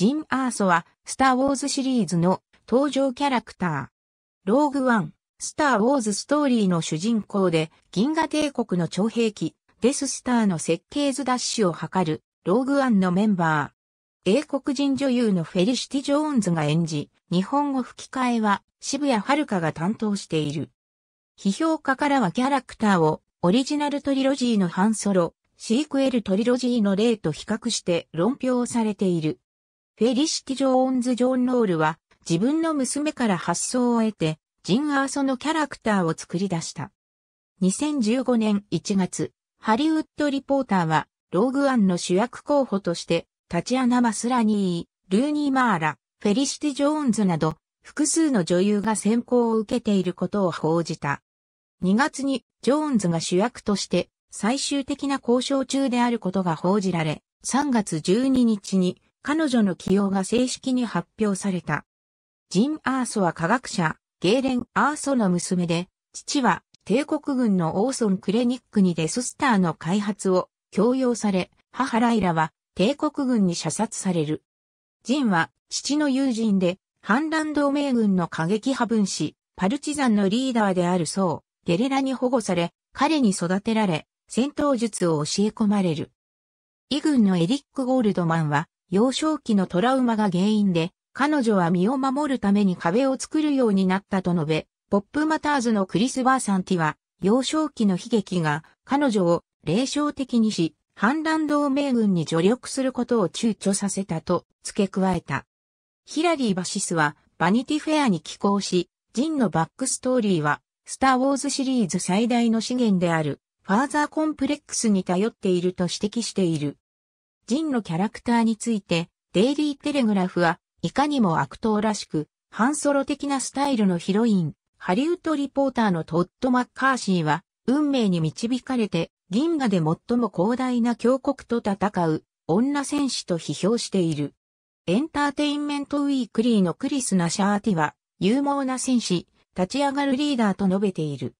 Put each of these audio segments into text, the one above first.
ジン・アーソは、スター・ウォーズシリーズの登場キャラクター。ローグ・ワン、スター・ウォーズ・ストーリーの主人公で、銀河帝国の徴兵機、デス・スターの設計図ダッシュを図る、ローグ・ワンのメンバー。英国人女優のフェリシティ・ジョーンズが演じ、日本語吹き替えは渋谷遥が担当している。批評家からはキャラクターをオリジナルトリロジーの半ソロ、シークエルトリロジーの例と比較して論評されている。フェリシティ・ジョーンズ・ジョン・ロールは自分の娘から発想を得てジン・アーソのキャラクターを作り出した。2015年1月、ハリウッドリポーターはローグアンの主役候補としてタチアナ・マスラニー、ルーニー・マーラ、フェリシティ・ジョーンズなど複数の女優が選考を受けていることを報じた。2月にジョーンズが主役として最終的な交渉中であることが報じられ、3月12日に彼女の起用が正式に発表された。ジン・アーソは科学者、ゲーレン・アーソの娘で、父は帝国軍のオーソン・クレニックにデススターの開発を強要され、母ライラは帝国軍に射殺される。ジンは父の友人で、反乱同盟軍の過激派分子、パルチザンのリーダーであるそう、ゲレラに保護され、彼に育てられ、戦闘術を教え込まれる。異軍のエリック・ゴールドマンは、幼少期のトラウマが原因で、彼女は身を守るために壁を作るようになったと述べ、ポップマターズのクリス・バーサンティは、幼少期の悲劇が彼女を霊障的にし、反乱同盟軍に助力することを躊躇させたと付け加えた。ヒラリー・バシスはバニティフェアに寄稿し、ジンのバックストーリーは、スター・ウォーズシリーズ最大の資源である、ファーザーコンプレックスに頼っていると指摘している。ジンのキャラクターについて、デイリーテレグラフは、いかにも悪党らしく、半ソロ的なスタイルのヒロイン、ハリウッドリポーターのトッド・マッカーシーは、運命に導かれて、銀河で最も広大な峡谷と戦う、女戦士と批評している。エンターテインメントウィークリーのクリス・ナシャーティは、勇猛な戦士、立ち上がるリーダーと述べている。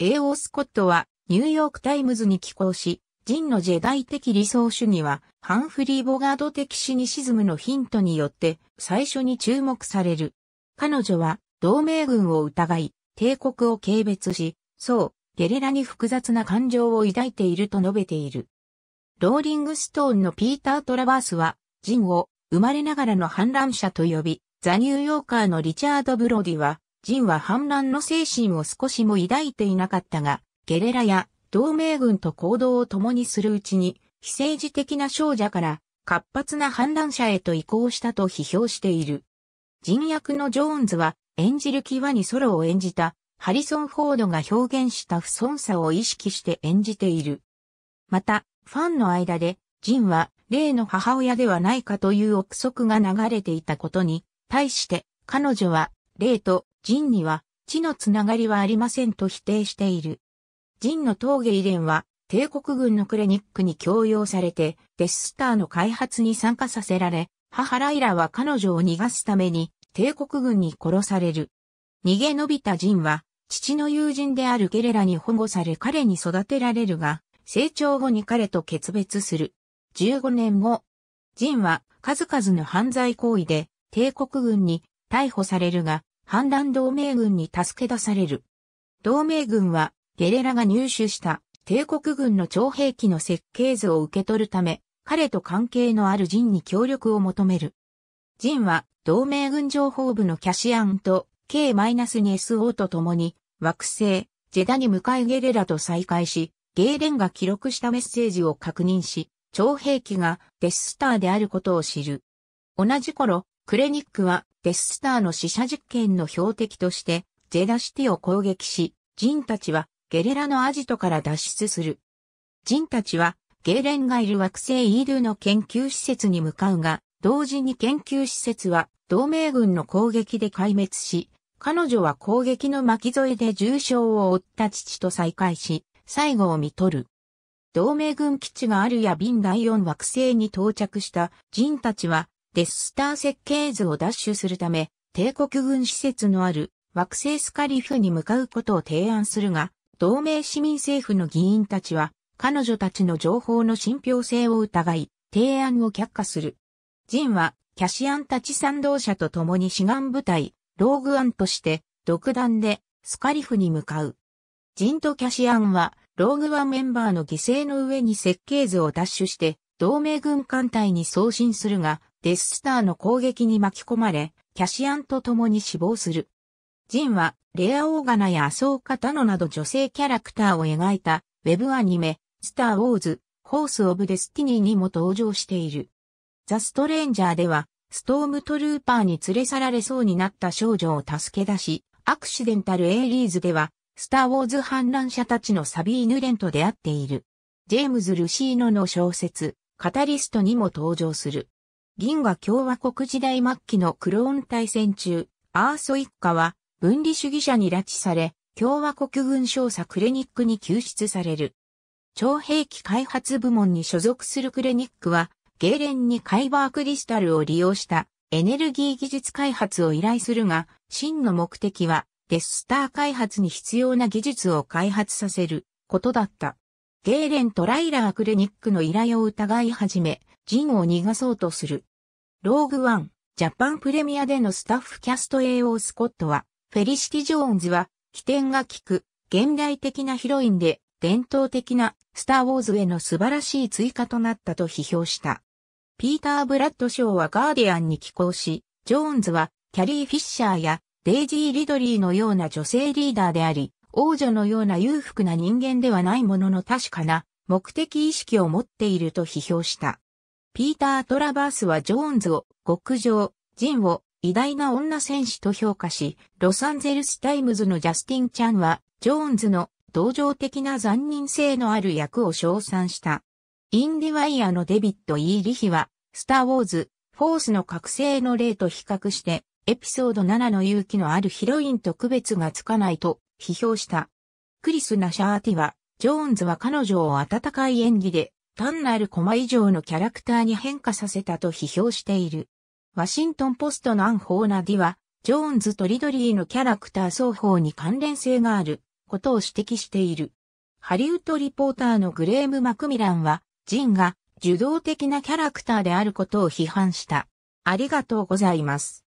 A.O. スコットは、ニューヨークタイムズに寄稿し、人のジェダイ的理想主義は、ハンフリー・ボガード的シニシズムのヒントによって最初に注目される。彼女は同盟軍を疑い、帝国を軽蔑し、そう、ゲレラに複雑な感情を抱いていると述べている。ローリングストーンのピーター・トラバースは、ジンを生まれながらの反乱者と呼び、ザ・ニューヨーカーのリチャード・ブロディは、ジンは反乱の精神を少しも抱いていなかったが、ゲレラや同盟軍と行動を共にするうちに、非政治的な少女から活発な反乱者へと移行したと批評している。人役のジョーンズは演じる際にソロを演じたハリソン・フォードが表現した不遜さを意識して演じている。また、ファンの間で、ジンは、例の母親ではないかという憶測が流れていたことに、対して、彼女は、例と、ジンには、血のつながりはありませんと否定している。ジンの峠遺伝は、帝国軍のクレニックに強要されて、デススターの開発に参加させられ、母ライラは彼女を逃がすために、帝国軍に殺される。逃げ延びたジンは、父の友人であるゲレラに保護され彼に育てられるが、成長後に彼と決別する。15年後、ジンは数々の犯罪行為で帝国軍に逮捕されるが、反乱同盟軍に助け出される。同盟軍はゲレラが入手した帝国軍の徴兵器の設計図を受け取るため、彼と関係のあるジンに協力を求める。ジンは同盟軍情報部のキャシアンと K-SO と共に惑星、ジェダに向かいゲレラと再会し、ゲーレンが記録したメッセージを確認し、徴兵器がデススターであることを知る。同じ頃、クレニックはデススターの死者実験の標的として、ジェダシティを攻撃し、ジンたちはゲレラのアジトから脱出する。ジンたちは、ゲーレンがいる惑星イードゥの研究施設に向かうが、同時に研究施設は同盟軍の攻撃で壊滅し、彼女は攻撃の巻き添えで重傷を負った父と再会し、最後を見取る。同盟軍基地があるやビン第四惑星に到着したジンたちは、デスター設計図を奪取するため、帝国軍施設のある惑星スカリフに向かうことを提案するが、同盟市民政府の議員たちは、彼女たちの情報の信憑性を疑い、提案を却下する。ジンは、キャシアンたち賛同者と共に志願部隊、ローグアンとして、独断で、スカリフに向かう。ジンとキャシアンは、ローグワンメンバーの犠牲の上に設計図を奪取して、同盟軍艦隊に送信するが、デススターの攻撃に巻き込まれ、キャシアンと共に死亡する。ジンは、レアオーガナやアソーカタノなど女性キャラクターを描いた、ウェブアニメ、スター・ウォーズ、ホース・オブ・デスティニーにも登場している。ザ・ストレンジャーでは、ストームトルーパーに連れ去られそうになった少女を助け出し、アクシデンタル・エイリーズでは、スター・ウォーズ反乱者たちのサビーヌ・レンと出会っている。ジェームズ・ルシーノの小説、カタリストにも登場する。銀河共和国時代末期のクローン対戦中、アーソ一家は分離主義者に拉致され、共和国軍少佐クレニックに救出される。超兵器開発部門に所属するクレニックは、ゲーレンにカイバークリスタルを利用したエネルギー技術開発を依頼するが、真の目的はデスター開発に必要な技術を開発させることだった。ゲーレンとライラークレニックの依頼を疑い始め、ジンを逃がそうとする。ローグワン、ジャパンプレミアでのスタッフキャスト AO スコットは、フェリシティ・ジョーンズは、起点が利く、現代的なヒロインで、伝統的な、スター・ウォーズへの素晴らしい追加となったと批評した。ピーター・ブラッドショーはガーディアンに寄稿し、ジョーンズは、キャリー・フィッシャーや、デイジー・リドリーのような女性リーダーであり、王女のような裕福な人間ではないものの確かな目的意識を持っていると批評した。ピーター・トラバースはジョーンズを極上、人を偉大な女戦士と評価し、ロサンゼルスタイムズのジャスティン・チャンは、ジョーンズの同情的な残忍性のある役を称賛した。インディワイヤのデビッド・イー・リヒは、スター・ウォーズ、フォースの覚醒の例と比較して、エピソード7の勇気のあるヒロインと区別がつかないと批評した。クリス・ナシャーティは、ジョーンズは彼女を温かい演技で、単なるコマ以上のキャラクターに変化させたと批評している。ワシントンポストのアン・ホーナディは、ジョーンズとリドリーのキャラクター双方に関連性があることを指摘している。ハリウッドリポーターのグレーム・マクミランは、ジンが受動的なキャラクターであることを批判した。ありがとうございます。